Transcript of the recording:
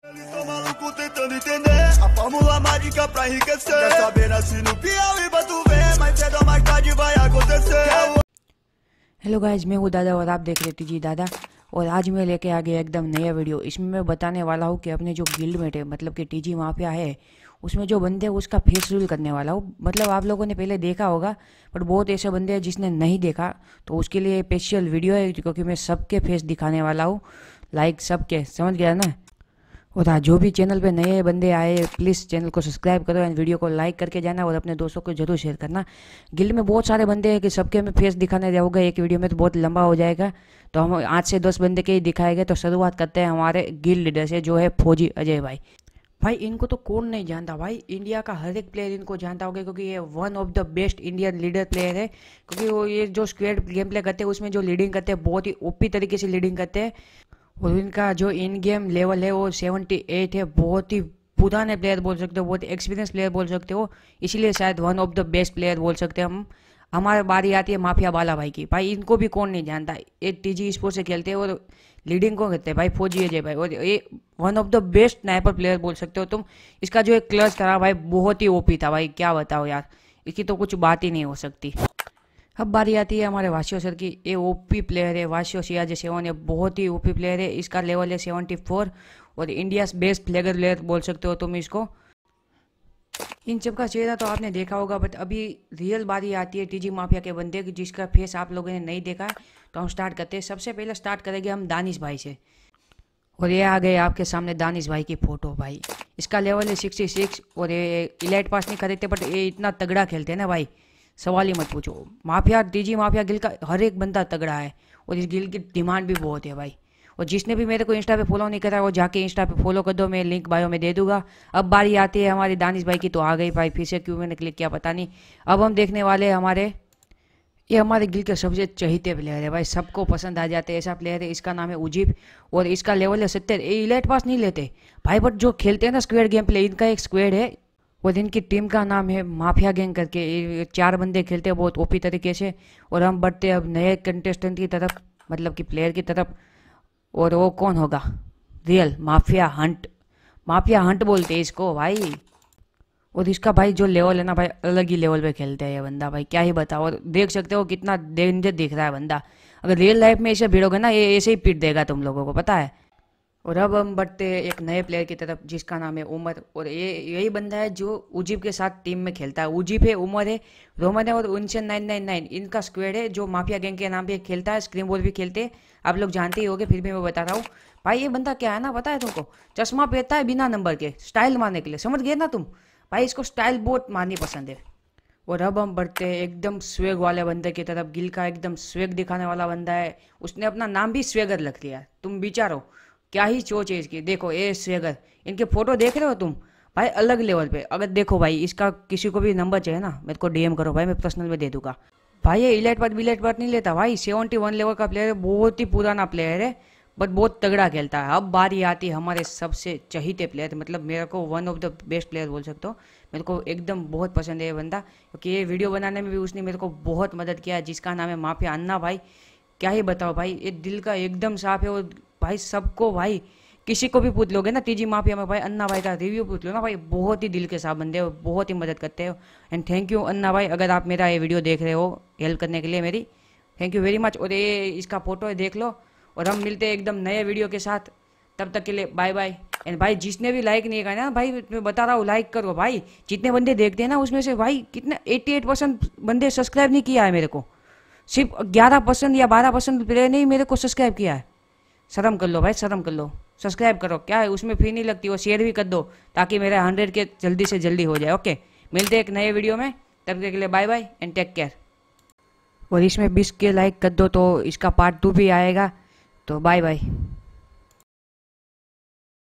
hello guys e मैं हूँ दादा और आप देख रहे जी दादा और आज मैं लेके आ गया एकदम नया वीडियो इसमें मैं बताने वाला हूँ कि अपने जो गिल्ड मेट है मतलब कि टीजी माफिया है उसमें जो बंदे हैं उसका फेस रूल करने वाला हूँ मतलब आप लोगों ने पहले देखा होगा बट बहुत ऐसे बंदे हैं जिसने नहीं देखा तो उसके लिए स्पेशल वीडियो है क्योंकि मैं सबके फेस दिखाने वाला हूँ लाइक सबके समझ गया ना और हाँ जो भी चैनल पे नए बंदे आए प्लीज़ चैनल को सब्सक्राइब करो एंड वीडियो को लाइक करके जाना और अपने दोस्तों को जरूर शेयर करना गिल्ड में बहुत सारे बंदे हैं कि सबके हमें फेस दिखाने जाओगे एक वीडियो में तो बहुत लंबा हो जाएगा तो हम आज से दस बंदे के ही दिखाएंगे तो शुरुआत करते हैं हमारे गिल्ड लीडर से जो है फौजी अजय भाई भाई इनको तो कौन नहीं जानता भाई इंडिया का हर एक प्लेयर इनको जानता होगा क्योंकि ये one of the best Indian leader player है क्योंकि वो ये जो स्क्वेड गेम प्ले करते हैं उसमें जो लीडिंग करते हैं बहुत ही ओपी तरीके से लीडिंग करते हैं और इनका जो इन गेम लेवल है वो सेवेंटी एट है बहुत ही पुराने प्लेयर बोल सकते हो बहुत एक्सपीरियंस प्लेयर बोल सकते हो इसीलिए शायद one of the best player बोल सकते हैं हम हमारे बारी आती है माफिया बाला भाई की भाई इनको भी कौन नहीं जानता ये टी जी स्पोर्ट से खेलते हैं और लीडिंग को कहते हैं भाई फौजी अजय भाई और ये one of the best sniper player बोल सकते हो तुम इसका जो एक क्लच था भाई बहुत ही ओपी था भाई क्या बताओ यार इसकी तो कुछ बात ही नहीं हो सकती अब बारी आती है हमारे वाशियो सर की ये ओपी प्लेयर है वाशियो सियाज सेवन ये बहुत ही ओपी प्लेयर है इसका लेवल है सेवेंटी फोर और इंडिया बेस्ट फ्लेगर प्लेयर बोल सकते हो तुम इसको इन सब का चेहरा तो आपने देखा होगा बट अभी रियल बारी आती है टीजी माफिया के बंदे की जिसका फेस आप लोगों ने नहीं देखा तो हम स्टार्ट करते हैं सबसे पहले स्टार्ट करेंगे हम दानिश भाई से और ये आ गए आपके सामने दानिश भाई की फ़ोटो भाई इसका लेवल है सिक्सटी सिक्स और ये इलाइट पास नहीं खरीदते बट ये इतना तगड़ा खेलते हैं ना भाई सवाल ही मत पूछो माफिया डीजी माफिया गिल का हर एक बंदा तगड़ा है और इस गिल की डिमांड भी बहुत है भाई और जिसने भी मेरे को इंस्टा पे फॉलो नहीं करा वो जाके इंस्टा पे फॉलो कर दो मैं लिंक बायो में दे दूंगा अब बारी आती है हमारे दानिश भाई की तो आ गई भाई फिर से क्यों मैंने क्लिक किया पता नहीं अब हम देखने वाले हमारे ये हमारे गिल के सबसे चहीते प्लेयर है भाई सबको पसंद आ जाते हैं ऐसा प्लेयर है इसका नाम है उजीब और इसका लेवल है सत्तर ये इलेट पास नहीं लेते भाई बट जो खेलते हैं ना स्क्वेड गेम प्ले इनका एक स्क्वेड है और इनकी टीम का नाम है माफिया गैंग करके चार बंदे खेलते हैं बहुत ओपी तरीके से और हम बढ़ते हैं अब नए कंटेस्टेंट की तरफ मतलब कि प्लेयर की तरफ और वो कौन होगा real mafia hunt mafia hunt बोलते हैं इसको भाई और इसका भाई जो लेवल है ना भाई अलग ही लेवल पे खेलते हैं ये बंदा भाई क्या ही बताओ और देख सकते हो कितना डेंजर दिख रहा है बंदा अगर रियल लाइफ में ऐसे भिड़ोगे ना ये ऐसे ही पीट देगा तुम लोगों को पता है और अब हम बढ़ते हैं एक नए प्लेयर की तरफ जिसका नाम है उमर और ये यही बंदा है जो उजीब के साथ टीम में खेलता है उजीब है उमर है रोमन है और उनसे नाइन नाइन नाइन इनका स्क्वेड है जो माफिया गैंग के नाम पे खेलता है स्क्रीन बोर्ड भी खेलते हैं आप लोग जानते ही होंगे फिर भी मैं बता रहा हूँ भाई ये बंदा क्या है ना पता है तुमको चश्मा पहता है बिना नंबर के स्टाइल मारने के लिए समझ गए ना तुम भाई इसको स्टाइल बहुत मारनी पसंद है और अब हम बढ़ते हैं एकदम स्वेग वाले बंदे की तरफ गिल का एकदम स्वेग दिखाने वाला बंदा है उसने अपना नाम भी स्वेगर रख लिया तुम विचारो क्या ही चोच है इसकी देखो ए सेगर इनके फ़ोटो देख रहे हो तुम भाई अलग लेवल पे अगर देखो भाई इसका किसी को भी नंबर चाहिए ना मेरे को डीएम करो भाई मैं पर्सनल में दे दूंगा भाई ये इलेट पर विलेट पर नहीं लेता भाई सेवेंटी वन लेवल का प्लेयर है बहुत ही पुराना प्लेयर है बट बहुत तगड़ा खेलता है अब बारी आती है हमारे सबसे चहीते प्लेयर मतलब मेरे को one of the best player बोल सकते हो मेरे को एकदम बहुत पसंद है ये बंदा क्योंकि ये वीडियो बनाने में भी उसने मेरे को बहुत मदद किया जिसका नाम है माफिया अन्ना भाई क्या ही बताओ भाई ये दिल का एकदम साफ है और भाई सबको भाई किसी को भी पूछ लोगे ना तीजी माफिया में भाई अन्ना भाई का रिव्यू पूछ लो ना भाई बहुत ही दिल के साथ बंदे हो बहुत ही मदद करते हो एंड थैंक यू अन्ना भाई अगर आप मेरा ये वीडियो देख रहे हो हेल्प करने के लिए मेरी थैंक यू वेरी मच और ये इसका फोटो है देख लो और हम मिलते हैं एकदम नए वीडियो के साथ तब तक के लिए बाय बाय एंड भाई जिसने भी लाइक नहीं करना ना भाई मैं बता रहा हूँ लाइक करो भाई जितने बंदे देखते हैं ना उसमें से भाई कितना एट्टी परसेंट बंदे सब्सक्राइब नहीं किया है मेरे को सिर्फ ग्यारह परसेंट या बारह परसेंट प्लेयर ने ही मेरे को सब्सक्राइब किया है शर्म कर लो भाई शर्म कर लो सब्सक्राइब करो क्या है उसमें फी नहीं लगती वो शेयर भी कर दो ताकि मेरे हंड्रेड के जल्दी से जल्दी हो जाए ओके मिलते हैं एक नए वीडियो में तब तक के लिए bye bye and take care और इसमें बीस के लाइक कर दो तो इसका पार्ट टू भी आएगा तो बाय बाय